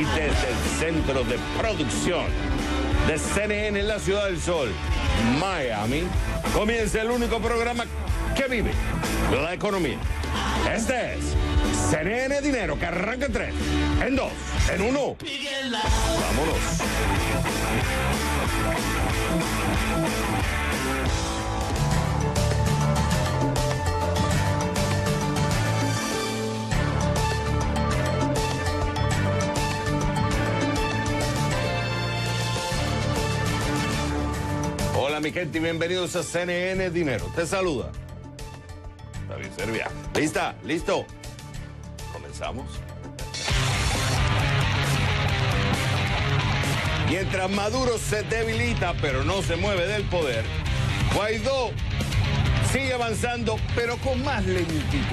y desde el centro de producción de CNN en la Ciudad del Sol, Miami, comienza el único programa que vive la economía. Este es CNN Dinero, que arranca en tres, en dos, en uno. Vámonos. mi gente, y bienvenidos a CNN Dinero. Te saluda David Servia. ¿Lista? ¿Listo? ¿Comenzamos? Mientras Maduro se debilita pero no se mueve del poder, Guaidó sigue avanzando pero con más lentitud.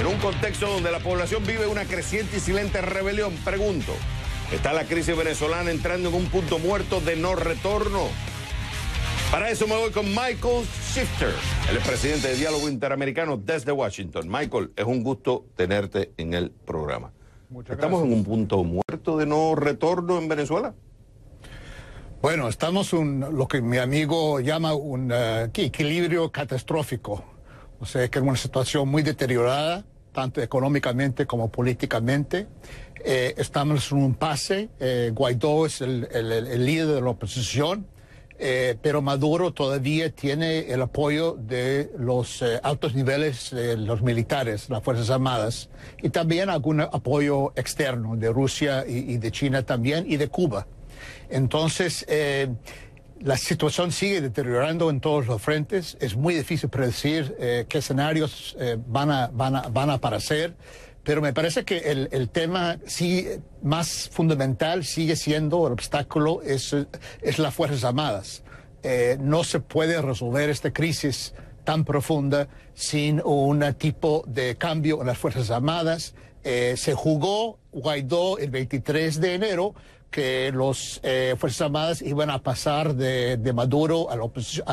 En un contexto donde la población vive una creciente y silente rebelión, pregunto, ¿está la crisis venezolana entrando en un punto muerto de no retorno? Para eso me voy con Michael Shifter, el presidente de Diálogo Interamericano desde Washington. Michael, es un gusto tenerte en el programa. ¿Estamos en un punto muerto de no retorno en Venezuela? Bueno, estamos en lo que mi amigo llama un eh, equilibrio catastrófico. O sea, que es una situación muy deteriorada, tanto económicamente como políticamente. Eh, estamos en un pase. Eh, Guaidó es el líder de la oposición eh, pero Maduro todavía tiene el apoyo de los eh, altos niveles eh, los militares, las Fuerzas Armadas, y también algún apoyo externo de Rusia y, de China también, y de Cuba. Entonces, la situación sigue deteriorando en todos los frentes. Es muy difícil predecir qué escenarios van, a, van, a, van, a, aparecer, pero me parece que el, tema sí, más fundamental sigue siendo, el obstáculo es, es las Fuerzas Armadas. Eh, no se puede resolver esta crisis tan profunda sin un tipo de cambio en las Fuerzas Armadas. Eh, se jugó Guaidó el 23 de enero que las eh, Fuerzas Armadas iban a pasar de, Maduro a,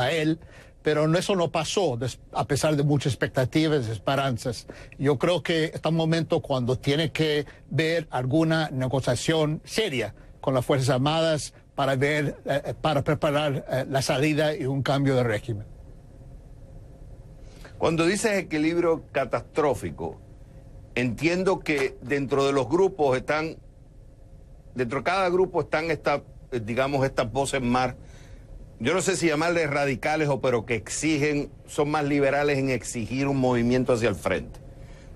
a él pero eso no pasó, a pesar de muchas expectativas, esperanzas. Yo creo que está un momento cuando tiene que ver alguna negociación seria con las Fuerzas Armadas para, ver, eh, eh, para preparar eh, la salida y un cambio de régimen. Cuando dices equilibrio catastrófico, entiendo que dentro de los grupos están, dentro de cada grupo están estas, digamos, estas voces más yo no sé si llamarles radicales o pero que exigen, son más liberales en exigir un movimiento hacia el frente.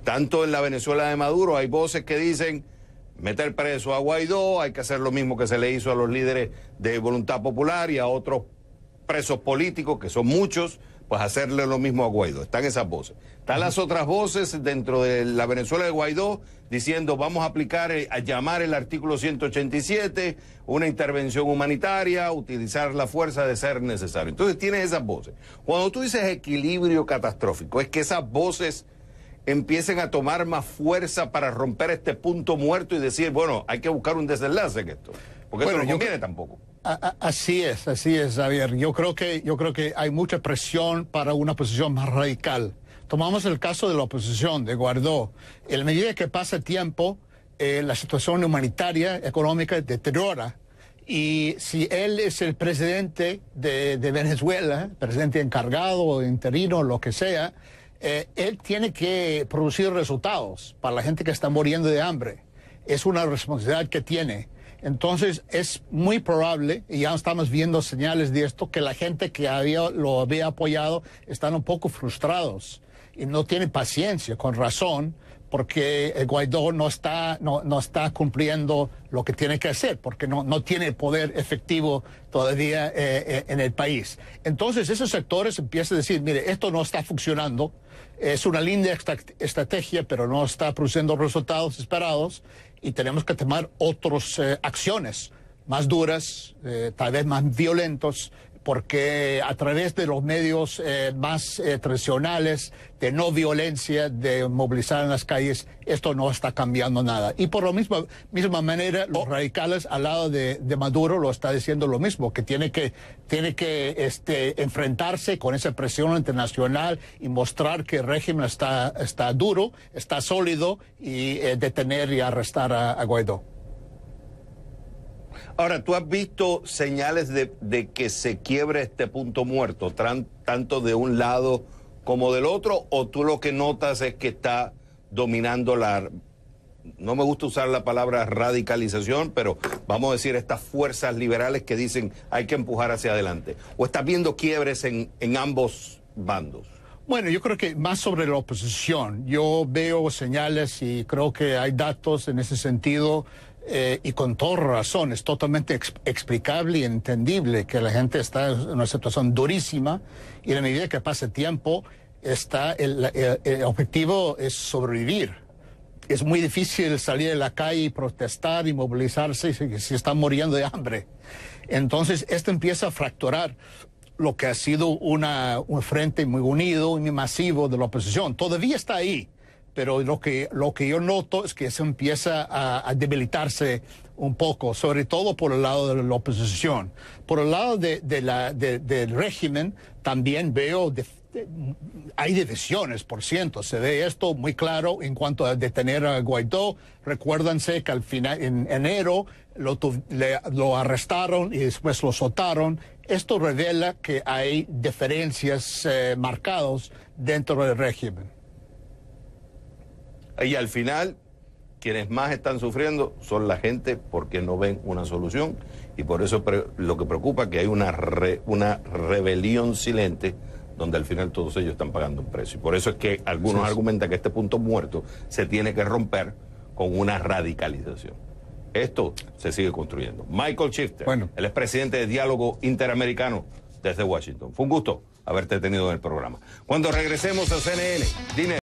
Tanto en la Venezuela de Maduro hay voces que dicen meter preso a Guaidó, hay que hacer lo mismo que se le hizo a los líderes de Voluntad Popular y a otros presos políticos, que son muchos, pues hacerle lo mismo a Guaidó. Están esas voces. Están las otras voces dentro de la Venezuela de Guaidó diciendo vamos a aplicar, eh, a llamar el artículo 187, una intervención humanitaria, utilizar la fuerza de ser necesario. Entonces tienes esas voces. Cuando tú dices equilibrio catastrófico, es que esas voces empiecen a tomar más fuerza para romper este punto muerto y decir, bueno, hay que buscar un desenlace que esto. Porque bueno, eso no conviene tampoco. Así es, así es, Javier. Yo creo que yo creo que hay mucha presión para una posición más radical. Tomamos el caso de la oposición de Guardó. En la medida que pasa tiempo, eh, la situación humanitaria, económica deteriora. Y si él es el presidente de, Venezuela, presidente encargado, interino, lo que sea, eh, él tiene que producir resultados para la gente que está muriendo de hambre. Es una responsabilidad que tiene. Entonces es muy probable, y ya estamos viendo señales de esto, que la gente que había, lo había apoyado están un poco frustrados y no tienen paciencia, con razón, porque Guaidó no está, no, está cumpliendo lo que tiene que hacer, porque no, no tiene poder efectivo todavía eh, eh, en el país. Entonces esos sectores empiezan a decir, mire, esto no está funcionando, es una linda estrategia, pero no está produciendo resultados esperados y tenemos que tomar otras eh, acciones más duras, tal vez más violentos, porque a través de los medios eh, más eh, tradicionales de no violencia, de movilizar en las calles, esto no está cambiando nada. Y por la misma, misma manera, los oh. radicales al lado de, Maduro lo está diciendo lo mismo, que tiene que, tiene que este, enfrentarse con esa presión internacional y mostrar que el régimen está, está duro, está sólido y eh, detener y arrestar a Guaidó. Ahora, ¿tú has visto señales de, que se quiebre este punto muerto, tanto de un lado como del otro? ¿O tú lo que notas es que está dominando la, no me gusta usar la palabra radicalización, pero vamos a decir estas fuerzas liberales que dicen hay que empujar hacia adelante? ¿O estás viendo quiebres en, en ambos bandos? Bueno, yo creo que más sobre la oposición. Yo veo señales y creo que hay datos en ese sentido eh, y con toda razón, es totalmente explicable y entendible que la gente está en una situación durísima y a medida que pasa tiempo, está el, objetivo es sobrevivir. Es muy difícil salir de la calle y protestar y movilizarse si, si están muriendo de hambre. Entonces, esto empieza a fracturar lo que ha sido una, un frente muy unido y masivo de la oposición. Todavía está ahí pero lo que, lo que yo noto es que se empieza a, debilitarse un poco, sobre todo por el lado de la oposición. Por el lado del régimen, también veo hay divisiones, por ciento. Se ve esto muy claro en cuanto a detener a Guaidó. Recuérdense que al final, en enero, lo, lo arrestaron y después lo soltaron. Esto revela que hay diferencias eh, marcadas dentro del régimen. Y al final, quienes más están sufriendo son la gente porque no ven una solución. Y por eso lo que preocupa es que hay una, una rebelión silente donde al final todos ellos están pagando un precio. Y por eso es que algunos argumentan que este punto muerto se tiene que romper con una radicalización. Esto se sigue construyendo. Michael Shifter, bueno. el presidente de Diálogo Interamericano desde Washington. Fue un gusto haberte tenido en el programa. Cuando regresemos a CNN, dinero.